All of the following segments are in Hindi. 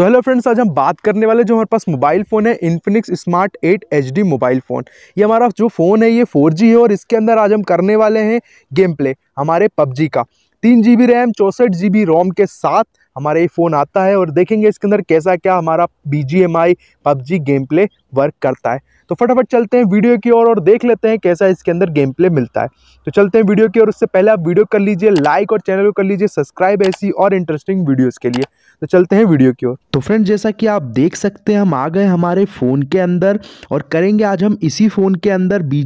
तो हेलो फ्रेंड्स आज हम बात करने वाले जो हमारे पास मोबाइल फ़ोन है Infinix Smart 8 H mobile phone ये हमारा जो फ़ोन है ये 4G है और इसके अंदर आज हम करने वाले हैं गेम प्ले हमारे पबजी का तीन जी बी रैम चौंसठ जी बी रोम के साथ हमारा ये फ़ोन आता है और देखेंगे इसके अंदर कैसा क्या हमारा B G M I PUBG game play work करता है तो फटाफट चलते हैं वीडियो की ओर और, और देख लेते हैं कैसा इसके अंदर गेम प्ले मिलता है तो चलते हैं वीडियो की ओर उससे पहले आप वीडियो कर लीजिए लाइक और चैनल को कर लीजिए सब्सक्राइब ऐसी और इंटरेस्टिंग वीडियोज़ के लिए तो चलते हैं वीडियो की ओर तो फ्रेंड जैसा कि आप देख सकते हैं हम आ गए हमारे फ़ोन के अंदर और करेंगे आज हम इसी फ़ोन के अंदर बी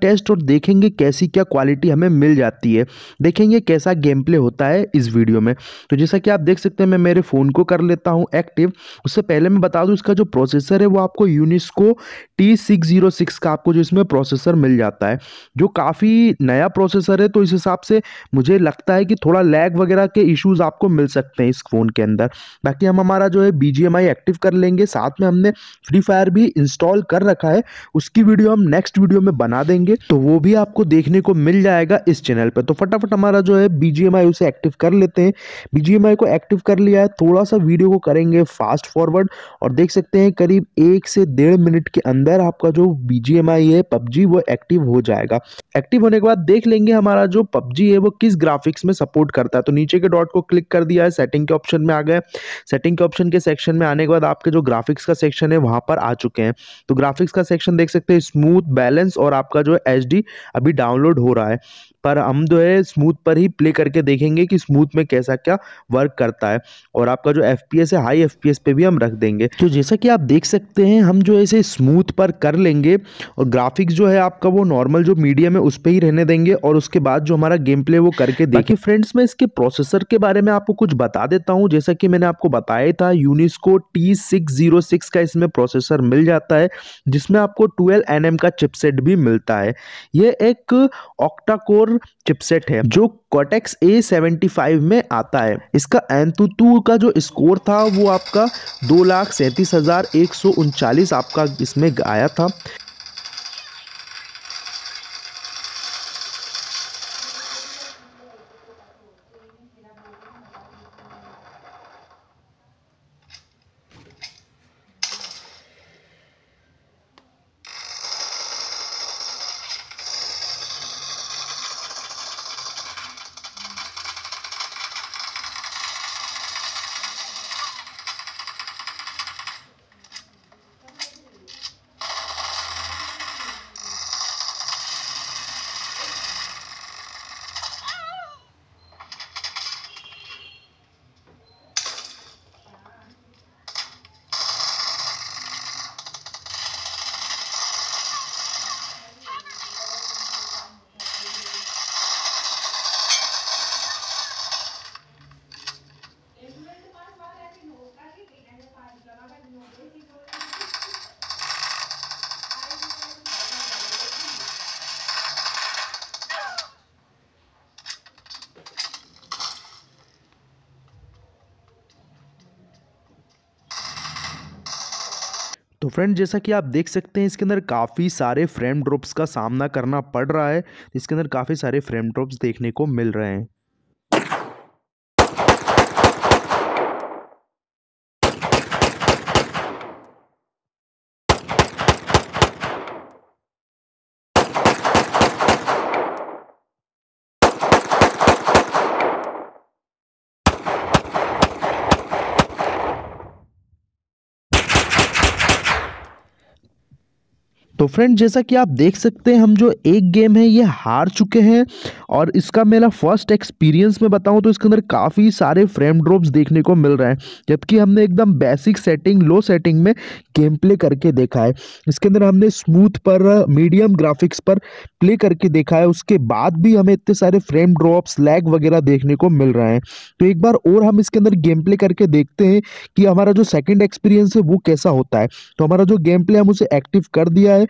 टेस्ट और देखेंगे कैसी क्या क्वालिटी हमें मिल जाती है देखेंगे कैसा गेम प्ले होता है इस वीडियो में तो जैसा कि आप देख सकते हैं मैं मेरे फ़ोन को कर लेता हूँ एक्टिव उससे पहले मैं बता दूँ इसका जो प्रोसेसर है वो आपको Unisoc T six zero six का आपको जो इसमें प्रोसेसर मिल जाता है जो काफ़ी नया प्रोसेसर है तो इस हिसाब से मुझे लगता है कि थोड़ा लैग वगैरह के इश्यूज़ आपको मिल सकते हैं इस फ़ोन के अंदर बाकी हम हमारा जो है बी एक्टिव कर लेंगे साथ में हमने फ्री फायर भी इंस्टॉल कर रखा है उसकी वीडियो हम नेक्स्ट वीडियो में बना देंगे तो वो भी आपको देखने को मिल जाएगा इस चैनल पर तो फटाफट हमारा जो है बी उसे एक्टिव कर लेते हैं बी को एक्टिव कर लिया है थोड़ा सा वीडियो को करेंगे फास्ट फॉरवर्ड और देख सकते हैं करीब एक से डेढ़ मिनट के अंदर आपका जो बी है पबजी वो एक्टिव हो जाएगा एक्टिव होने के बाद देख लेंगे हमारा जो पबजी है वो किस ग्राफिक्स में सपोर्ट करता है तो नीचे के डॉट को क्लिक कर दिया है सेटिंग के ऑप्शन में आ गए सेटिंग के ऑप्शन के सेक्शन में आने के बाद आपके जो ग्राफिक्स का सेक्शन है वहां पर आ चुके हैं तो ग्राफिक्स का सेक्शन देख सकते हैं स्मूथ बैलेंस और आपका जो है एच अभी डाउनलोड हो रहा है पर हम जो है स्मूथ पर ही प्ले करके देखेंगे कि स्मूथ में कैसा क्या वर्क करता है और आपका जो एफ है हाई एफ पे भी हम रख देंगे तो जैसा कि आप देख सकते हैं हम जो है इसे स्मूथ पर कर लेंगे और ग्राफिक्स जो है आपका वो नॉर्मल जो मीडियम है उस पर ही रहने देंगे और उसके बाद जो हमारा गेम प्ले वो करके देखिए फ्रेंड्स मैं इसके प्रोसेसर के बारे में आपको कुछ बता देता हूँ जैसा कि मैंने आपको बताया था Unisoc T six zero six का इसमें प्रोसेसर मिल जाता है जिसमें आपको ट्वेल्व एन का चिपसेट भी मिलता है ये एक ऑक्टाकोर कोर चिपसेट है जो कॉटेक्स ए सेवेंटी फाइव में आता है इसका एंतुतु का जो स्कोर था वो आपका दो लाख सैंतीस हज़ार एक सौ उनचालीस आपका इसमें आया था तो फ्रेंड जैसा कि आप देख सकते हैं इसके अंदर काफ़ी सारे फ्रेम ड्रॉप्स का सामना करना पड़ रहा है इसके अंदर काफ़ी सारे फ्रेम ड्रॉप्स देखने को मिल रहे हैं तो फ्रेंड जैसा कि आप देख सकते हैं हम जो एक गेम है ये हार चुके हैं और इसका मेरा फर्स्ट एक्सपीरियंस में बताऊं तो इसके अंदर काफ़ी सारे फ्रेम ड्रॉप्स देखने को मिल रहे हैं जबकि हमने एकदम बेसिक सेटिंग लो सेटिंग में गेम प्ले करके देखा है इसके अंदर हमने स्मूथ पर मीडियम ग्राफिक्स पर प्ले करके देखा है उसके बाद भी हमें इतने सारे फ्रेम ड्रॉप्स लैग वगैरह देखने को मिल रहे हैं तो एक बार और हम इसके अंदर गेम प्ले करके देखते हैं कि हमारा जो सेकेंड एक्सपीरियंस है वो कैसा होता है तो हमारा जो गेम प्ले हम उसे एक्टिव कर दिया है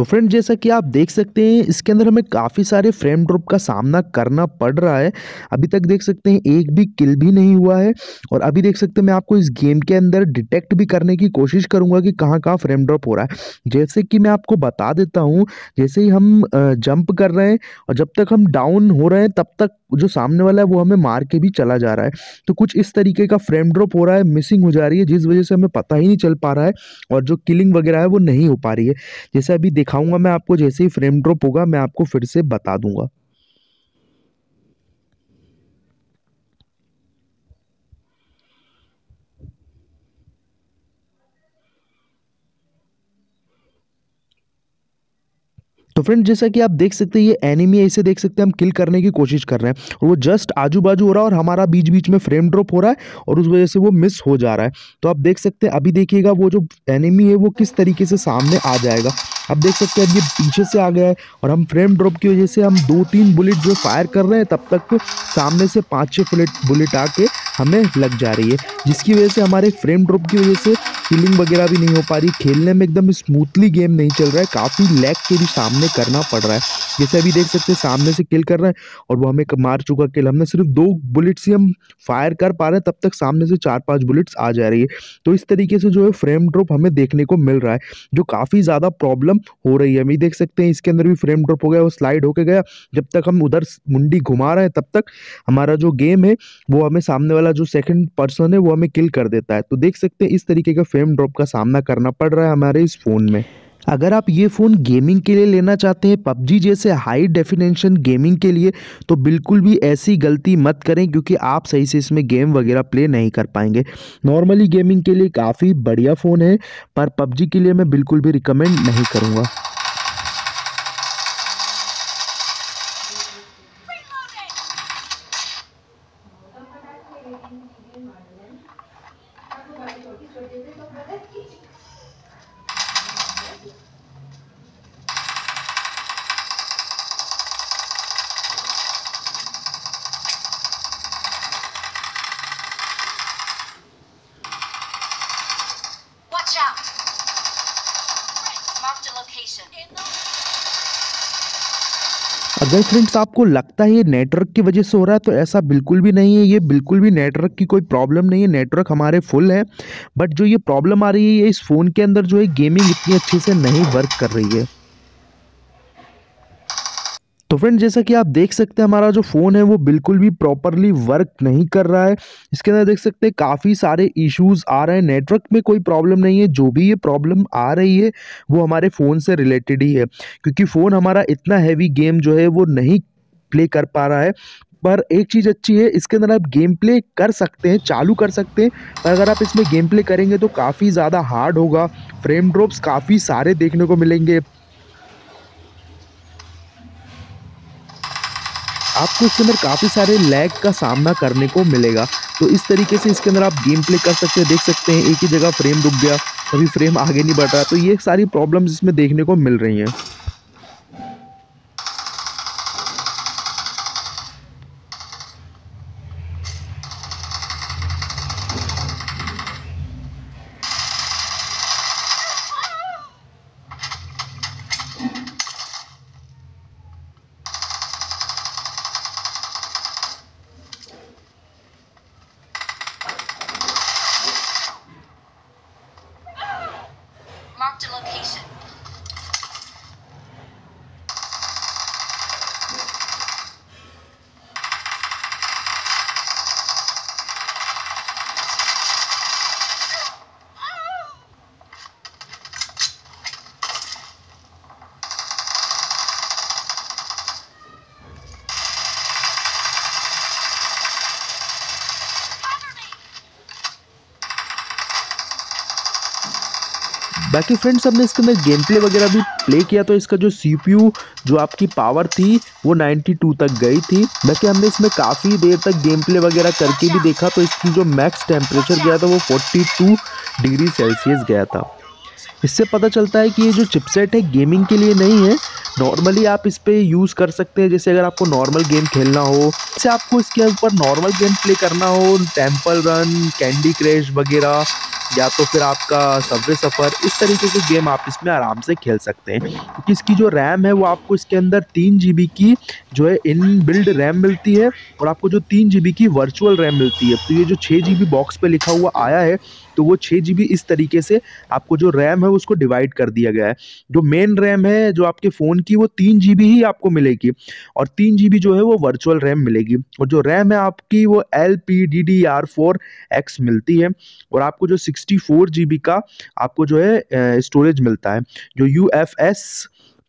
तो फ्रेंड जैसा कि आप देख सकते हैं इसके अंदर हमें काफ़ी सारे फ्रेम ड्रॉप का सामना करना पड़ रहा है अभी तक देख सकते हैं एक भी किल भी नहीं हुआ है और अभी देख सकते हैं मैं आपको इस गेम के अंदर डिटेक्ट भी करने की कोशिश करूँगा कि कहाँ कहाँ फ्रेम ड्रॉप हो रहा है जैसे कि मैं आपको बता देता हूँ जैसे ही हम जंप कर रहे हैं और जब तक हम डाउन हो रहे हैं तब तक जो सामने वाला है वो हमें मार के भी चला जा रहा है तो कुछ इस तरीके का फ्रेम ड्रॉप हो रहा है मिसिंग हो जा रही है जिस वजह से हमें पता ही नहीं चल पा रहा है और जो किलिंग वगैरह है वो नहीं हो पा रही है जैसे अभी दिखाऊंगा मैं आपको जैसे ही फ्रेम ड्रॉप होगा मैं आपको फिर से बता दूंगा तो फ्रेंड जैसा कि आप देख सकते हैं ये एनिमी ऐसे देख सकते हैं हम किल करने की कोशिश कर रहे हैं और वो जस्ट आजू बाजू हो रहा है और हमारा बीच बीच में फ्रेम ड्रॉप हो रहा है और उस वजह से वो मिस हो जा रहा है तो आप देख सकते हैं अभी देखिएगा वो जो एनिमी है वो किस तरीके से सामने आ जाएगा आप देख सकते हैं अब ये पीछे से आ गया है और हम फ्रेम ड्रॉप की वजह से हम दो तीन बुलेट जो फायर कर रहे हैं तब तक सामने से पाँच छः बुलेट बुलेट आके हमें लग जा रही है जिसकी वजह से हमारे फ्रेम ड्रॉप की वजह से फीलिंग वगैरह भी नहीं हो पा रही खेलने में एकदम स्मूथली गेम नहीं चल रहा है काफ़ी लैग के भी सामने करना पड़ रहा है जैसे अभी देख सकते हैं सामने से किल कर रहा है और वो हमें मार चुका किल हमने सिर्फ दो बुलेट्स ही हम फायर कर पा रहे हैं तब तक सामने से चार पाँच बुलेट्स आ जा रही है तो इस तरीके से जो है फ्रेम ड्रॉप हमें देखने को मिल रहा है जो काफ़ी ज़्यादा प्रॉब्लम हो रही है अभी देख सकते हैं इसके अंदर भी फ्रेम ड्रॉप हो गया वो स्लाइड होके गया जब तक हम उधर मुंडी घुमा रहे हैं तब तक हमारा जो गेम है वो हमें सामने वाला वाला जो सेकंड पर्सन है वो हमें किल कर देता है तो देख सकते हैं इस तरीके का फेम ड्रॉप का सामना करना पड़ रहा है हमारे इस फ़ोन में अगर आप ये फ़ोन गेमिंग के लिए लेना चाहते हैं पबजी जैसे हाई डेफिनेशन गेमिंग के लिए तो बिल्कुल भी ऐसी गलती मत करें क्योंकि आप सही से इसमें गेम वगैरह प्ले नहीं कर पाएंगे नॉर्मली गेमिंग के लिए काफ़ी बढ़िया फ़ोन है पर पबजी के लिए मैं बिल्कुल भी रिकमेंड नहीं करूँगा Evet. अगर फ्रेंड्स आपको लगता है ये नेटवर्क की वजह से हो रहा है तो ऐसा बिल्कुल भी नहीं है ये बिल्कुल भी नेटवर्क की कोई प्रॉब्लम नहीं है नेटवर्क हमारे फुल है बट जो ये प्रॉब्लम आ रही है ये इस फ़ोन के अंदर जो है गेमिंग इतनी अच्छे से नहीं वर्क कर रही है तो फ्रेंड जैसा कि आप देख सकते हैं हमारा जो फ़ोन है वो बिल्कुल भी प्रॉपरली वर्क नहीं कर रहा है इसके अंदर देख सकते हैं काफ़ी सारे इश्यूज आ रहे हैं नेटवर्क में कोई प्रॉब्लम नहीं है जो भी ये प्रॉब्लम आ रही है वो हमारे फ़ोन से रिलेटेड ही है क्योंकि फ़ोन हमारा इतना हैवी गेम जो है वो नहीं प्ले कर पा रहा है पर एक चीज़ अच्छी है इसके अंदर आप गेम प्ले कर सकते हैं चालू कर सकते हैं पर अगर आप इसमें गेम प्ले करेंगे तो काफ़ी ज़्यादा हार्ड होगा फ्रेम ड्रॉप्स काफ़ी सारे देखने को मिलेंगे आपको इसके अंदर काफ़ी सारे लैग का सामना करने को मिलेगा तो इस तरीके से इसके अंदर आप गेम प्ले कर सकते हैं देख सकते हैं एक ही जगह फ्रेम रुक गया कभी फ्रेम आगे नहीं बढ़ रहा तो ये सारी प्रॉब्लम्स इसमें देखने को मिल रही हैं बाकी फ्रेंड्स हमने इसके अंदर गेम प्ले वगैरह भी प्ले किया तो इसका जो सी जो आपकी पावर थी वो 92 तक गई थी बाकी हमने इसमें काफ़ी देर तक गेम प्ले वगैरह करके भी देखा तो इसकी जो मैक्स टेम्परेचर गया था वो टू डिग्री सेल्सियस गया था इससे पता चलता है कि ये जो चिपसेट है गेमिंग के लिए नहीं है नॉर्मली आप इस पर यूज़ कर सकते हैं जैसे अगर आपको नॉर्मल गेम खेलना हो जैसे आपको इसके ऊपर नॉर्मल गेम प्ले करना हो टेम्पल रन कैंडी क्रेश वगैरह या तो फिर आपका सबवे सफ़र इस तरीके के गेम आप इसमें आराम से खेल सकते हैं क्योंकि इसकी जो रैम है वो आपको इसके अंदर तीन जी की जो है इन बिल्ड रैम मिलती है और आपको जो तीन जी की वर्चुअल रैम मिलती है तो ये जो छः जी बॉक्स पर लिखा हुआ आया है तो वो छः जी इस तरीके से आपको जो रैम है उसको डिवाइड कर दिया गया है जो मेन रैम है जो आपके फ़ोन की वो तीन जी ही आपको मिलेगी और तीन जी जो है वो वर्चुअल रैम मिलेगी और जो रैम है आपकी वो L P D D R four X मिलती है और आपको जो six sixty four G B का आपको जो है स्टोरेज मिलता है जो यू एफ एस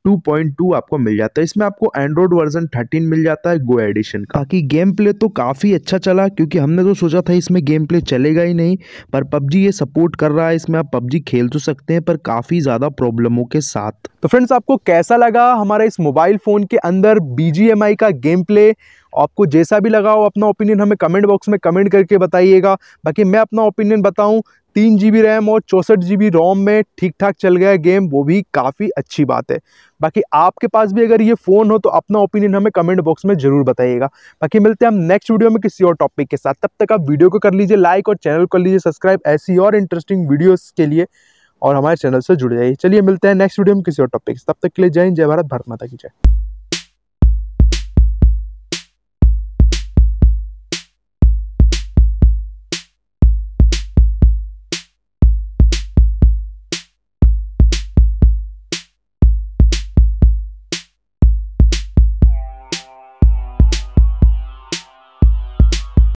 2.2 आपको मिल जाता है इसमें आपको एंड्रॉयड वर्जन 13 मिल जाता है गो एडिशन का बाकी गेम प्ले तो काफ़ी अच्छा चला क्योंकि हमने तो सोचा था इसमें गेम प्ले चलेगा ही नहीं पर पबजी ये सपोर्ट कर रहा है इसमें आप पबजी खेल तो सकते हैं पर काफ़ी ज़्यादा प्रॉब्लमों के साथ तो फ्रेंड्स आपको कैसा लगा हमारे इस मोबाइल फ़ोन के अंदर बी का गेम प्ले आपको जैसा भी लगा हो अपना ओपिनियन हमें कमेंट बॉक्स में कमेंट करके बताइएगा बाकी मैं अपना ओपिनियन बताऊँ तीन जी रैम और चौंसठ जी रोम में ठीक ठाक चल गया है गेम वो भी काफ़ी अच्छी बात है बाकी आपके पास भी अगर ये फ़ोन हो तो अपना ओपिनियन हमें कमेंट बॉक्स में ज़रूर बताइएगा बाकी मिलते हैं हम नेक्स्ट वीडियो में किसी और टॉपिक के साथ तब तक आप वीडियो को कर लीजिए लाइक और चैनल को कर लीजिए सब्सक्राइब ऐसी और इंटरेस्टिंग वीडियोज़ के लिए और हमारे चैनल से जुड़ जाइए चलिए मिलते हैं नेक्स्ट वीडियो में किसी और टॉपिक तब तक के लिए जय हिंद जय भारत भारत माता की जय